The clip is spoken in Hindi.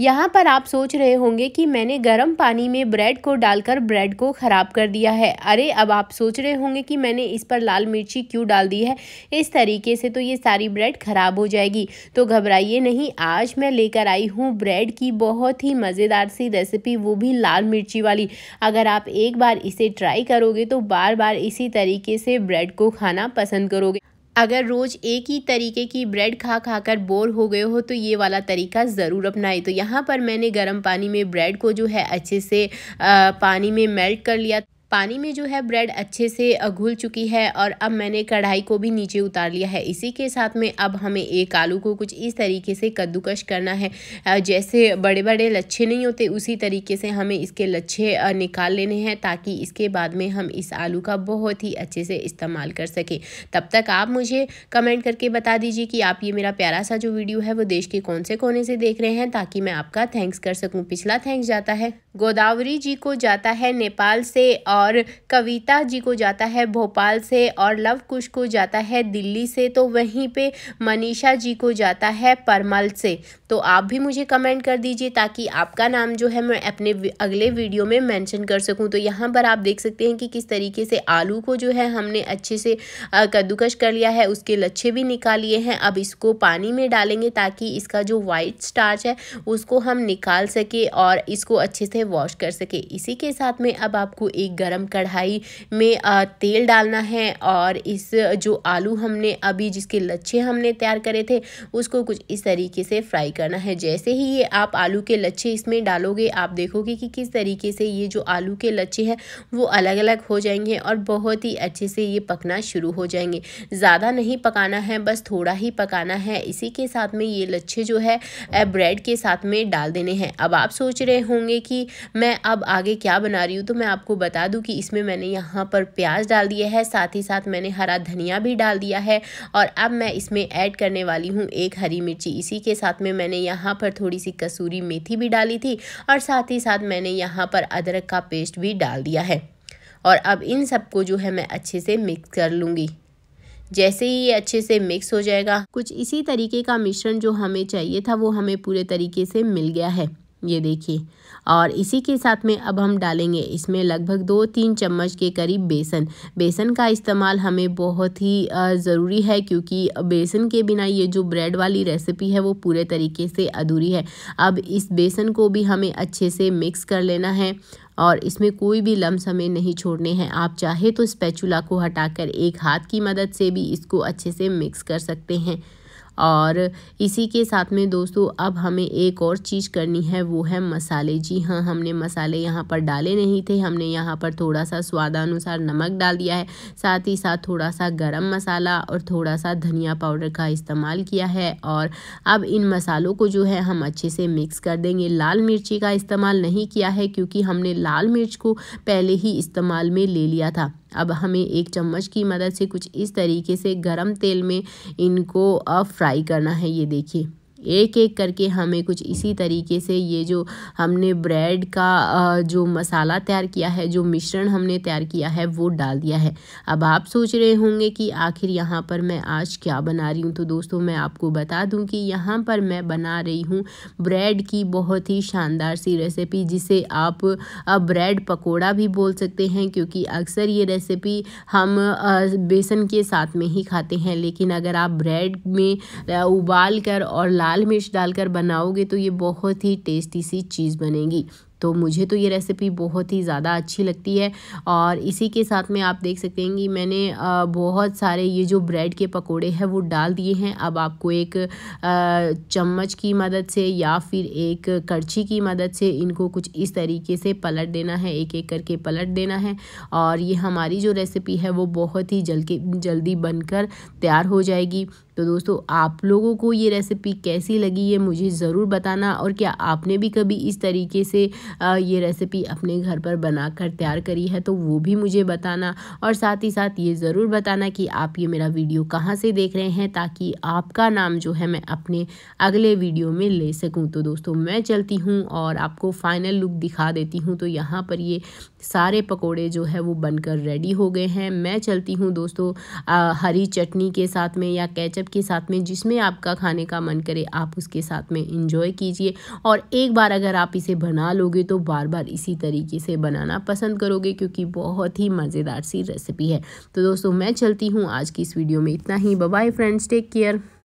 यहाँ पर आप सोच रहे होंगे कि मैंने गर्म पानी में ब्रेड को डालकर ब्रेड को ख़राब कर दिया है अरे अब आप सोच रहे होंगे कि मैंने इस पर लाल मिर्ची क्यों डाल दी है इस तरीके से तो ये सारी ब्रेड ख़राब हो जाएगी तो घबराइए नहीं आज मैं लेकर आई हूँ ब्रेड की बहुत ही मज़ेदार सी रेसिपी वो भी लाल मिर्ची वाली अगर आप एक बार इसे ट्राई करोगे तो बार बार इसी तरीके से ब्रेड को खाना पसंद करोगे अगर रोज़ एक ही तरीके की ब्रेड खा खा कर बोर हो गए हो तो ये वाला तरीका ज़रूर अपनाएं तो यहाँ पर मैंने गर्म पानी में ब्रेड को जो है अच्छे से आ, पानी में मेल्ट कर लिया पानी में जो है ब्रेड अच्छे से घुल चुकी है और अब मैंने कढ़ाई को भी नीचे उतार लिया है इसी के साथ में अब हमें एक आलू को कुछ इस तरीके से कद्दूकश करना है जैसे बड़े बड़े लच्छे नहीं होते उसी तरीके से हमें इसके लच्छे निकाल लेने हैं ताकि इसके बाद में हम इस आलू का बहुत ही अच्छे से इस्तेमाल कर सकें तब तक आप मुझे कमेंट करके बता दीजिए कि आप ये मेरा प्यारा सा जो वीडियो है वो देश के कौन से कोने से देख रहे हैं ताकि मैं आपका थैंक्स कर सकूँ पिछला थैंक्स जाता है गोदावरी जी को जाता है नेपाल से और कविता जी को जाता है भोपाल से और लव कुश को जाता है दिल्ली से तो वहीं पे मनीषा जी को जाता है परमल से तो आप भी मुझे कमेंट कर दीजिए ताकि आपका नाम जो है मैं अपने अगले वीडियो में मेंशन कर सकूं तो यहाँ पर आप देख सकते हैं कि किस तरीके से आलू को जो है हमने अच्छे से कद्दूकश कर लिया है उसके लच्छे भी निकाल लिए हैं अब इसको पानी में डालेंगे ताकि इसका जो वाइट स्टार्च है उसको हम निकाल सके और इसको अच्छे से से वॉश कर सके इसी के साथ में अब आपको एक गरम कढ़ाई में तेल डालना है और इस जो आलू हमने अभी जिसके लच्छे हमने तैयार करे थे उसको कुछ इस तरीके से फ्राई करना है जैसे ही ये आप आलू के लच्छे इसमें डालोगे आप देखोगे कि किस तरीके से ये जो आलू के लच्छे हैं वो अलग अलग हो जाएंगे और बहुत ही अच्छे से ये पकना शुरू हो जाएंगे ज़्यादा नहीं पकाना है बस थोड़ा ही पकाना है इसी के साथ में ये लच्छे जो है ब्रेड के साथ में डाल देने हैं अब आप सोच रहे होंगे कि मैं अब आगे क्या बना रही हूँ तो मैं आपको बता दूँ कि इसमें मैंने यहाँ पर प्याज डाल दिया है साथ ही साथ मैंने हरा धनिया भी डाल दिया है और अब मैं इसमें ऐड करने वाली हूँ एक हरी मिर्ची इसी के साथ में मैंने यहाँ पर थोड़ी सी कसूरी मेथी भी डाली थी और साथ ही साथ मैंने यहाँ पर अदरक का पेस्ट भी डाल दिया है और अब इन सबको जो है मैं अच्छे से मिक्स कर लूँगी जैसे ही ये अच्छे से मिक्स हो जाएगा कुछ इसी तरीके का मिश्रण जो हमें चाहिए था वो हमें पूरे तरीके से मिल गया है ये देखिए और इसी के साथ में अब हम डालेंगे इसमें लगभग दो तीन चम्मच के करीब बेसन बेसन का इस्तेमाल हमें बहुत ही ज़रूरी है क्योंकि बेसन के बिना ये जो ब्रेड वाली रेसिपी है वो पूरे तरीके से अधूरी है अब इस बेसन को भी हमें अच्छे से मिक्स कर लेना है और इसमें कोई भी लम्स हमें नहीं छोड़ने हैं आप चाहे तो स्पैचुला को हटाकर एक हाथ की मदद से भी इसको अच्छे से मिक्स कर सकते हैं और इसी के साथ में दोस्तों अब हमें एक और चीज़ करनी है वो है मसाले जी हाँ हमने मसाले यहाँ पर डाले नहीं थे हमने यहाँ पर थोड़ा सा स्वादानुसार नमक डाल दिया है साथ ही साथ थोड़ा सा गरम मसाला और थोड़ा सा धनिया पाउडर का इस्तेमाल किया है और अब इन मसालों को जो है हम अच्छे से मिक्स कर देंगे लाल मिर्ची का इस्तेमाल नहीं किया है क्योंकि हमने लाल मिर्च को पहले ही इस्तेमाल में ले लिया था अब हमें एक चम्मच की मदद से कुछ इस तरीके से गरम तेल में इनको फ्राई करना है ये देखिए एक एक करके हमें कुछ इसी तरीके से ये जो हमने ब्रेड का जो मसाला तैयार किया है जो मिश्रण हमने तैयार किया है वो डाल दिया है अब आप सोच रहे होंगे कि आखिर यहाँ पर मैं आज क्या बना रही हूँ तो दोस्तों मैं आपको बता दूँ कि यहाँ पर मैं बना रही हूँ ब्रेड की बहुत ही शानदार सी रेसिपी जिसे आप ब्रेड पकौड़ा भी बोल सकते हैं क्योंकि अक्सर ये रेसिपी हम बेसन के साथ में ही खाते हैं लेकिन अगर आप ब्रेड में उबाल कर और ला लाल मिर्च डालकर बनाओगे तो ये बहुत ही टेस्टी सी चीज़ बनेगी तो मुझे तो ये रेसिपी बहुत ही ज़्यादा अच्छी लगती है और इसी के साथ में आप देख सकते हैं कि मैंने बहुत सारे ये जो ब्रेड के पकोड़े हैं वो डाल दिए हैं अब आपको एक चम्मच की मदद से या फिर एक करछी की मदद से इनको कुछ इस तरीके से पलट देना है एक एक करके पलट देना है और ये हमारी जो रेसिपी है वो बहुत ही जल के जल्दी बनकर तैयार हो जाएगी तो दोस्तों आप लोगों को ये रेसिपी कैसी लगी है मुझे ज़रूर बताना और क्या आपने भी कभी इस तरीके से ये रेसिपी अपने घर पर बना कर तैयार करी है तो वो भी मुझे बताना और साथ ही साथ ये ज़रूर बताना कि आप ये मेरा वीडियो कहाँ से देख रहे हैं ताकि आपका नाम जो है मैं अपने अगले वीडियो में ले सकूँ तो दोस्तों मैं चलती हूँ और आपको फाइनल लुक दिखा देती हूँ तो यहाँ पर ये सारे पकौड़े जो है वो बनकर रेडी हो गए हैं मैं चलती हूँ दोस्तों आ, हरी चटनी के साथ में या कैचअप के साथ में जिसमें आपका खाने का मन करे आप उसके साथ में इंजॉय कीजिए और एक बार अगर आप इसे बना लोगे करोगे तो बार बार इसी तरीके से बनाना पसंद करोगे क्योंकि बहुत ही मज़ेदार सी रेसिपी है तो दोस्तों मैं चलती हूँ आज की इस वीडियो में इतना ही बाय फ्रेंड्स टेक केयर